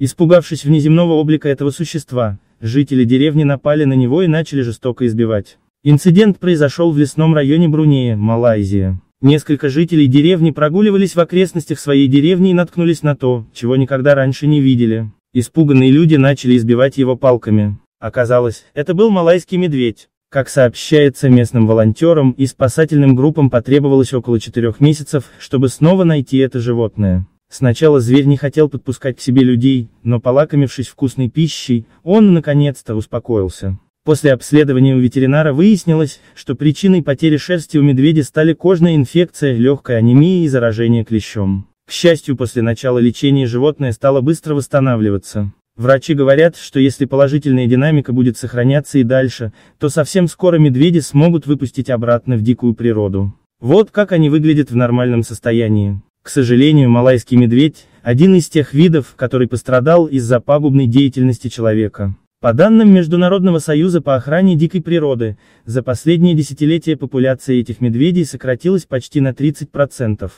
Испугавшись внеземного облика этого существа, жители деревни напали на него и начали жестоко избивать. Инцидент произошел в лесном районе Брунея, Малайзия. Несколько жителей деревни прогуливались в окрестностях своей деревни и наткнулись на то, чего никогда раньше не видели. Испуганные люди начали избивать его палками. Оказалось, это был малайский медведь. Как сообщается местным волонтерам и спасательным группам потребовалось около четырех месяцев, чтобы снова найти это животное. Сначала зверь не хотел подпускать к себе людей, но полакомившись вкусной пищей, он наконец-то успокоился. После обследования у ветеринара выяснилось, что причиной потери шерсти у медведя стали кожная инфекция, легкая анемия и заражение клещом. К счастью, после начала лечения животное стало быстро восстанавливаться. Врачи говорят, что если положительная динамика будет сохраняться и дальше, то совсем скоро медведи смогут выпустить обратно в дикую природу. Вот как они выглядят в нормальном состоянии. К сожалению, малайский медведь – один из тех видов, который пострадал из-за пагубной деятельности человека. По данным Международного союза по охране дикой природы, за последние десятилетия популяция этих медведей сократилась почти на 30%.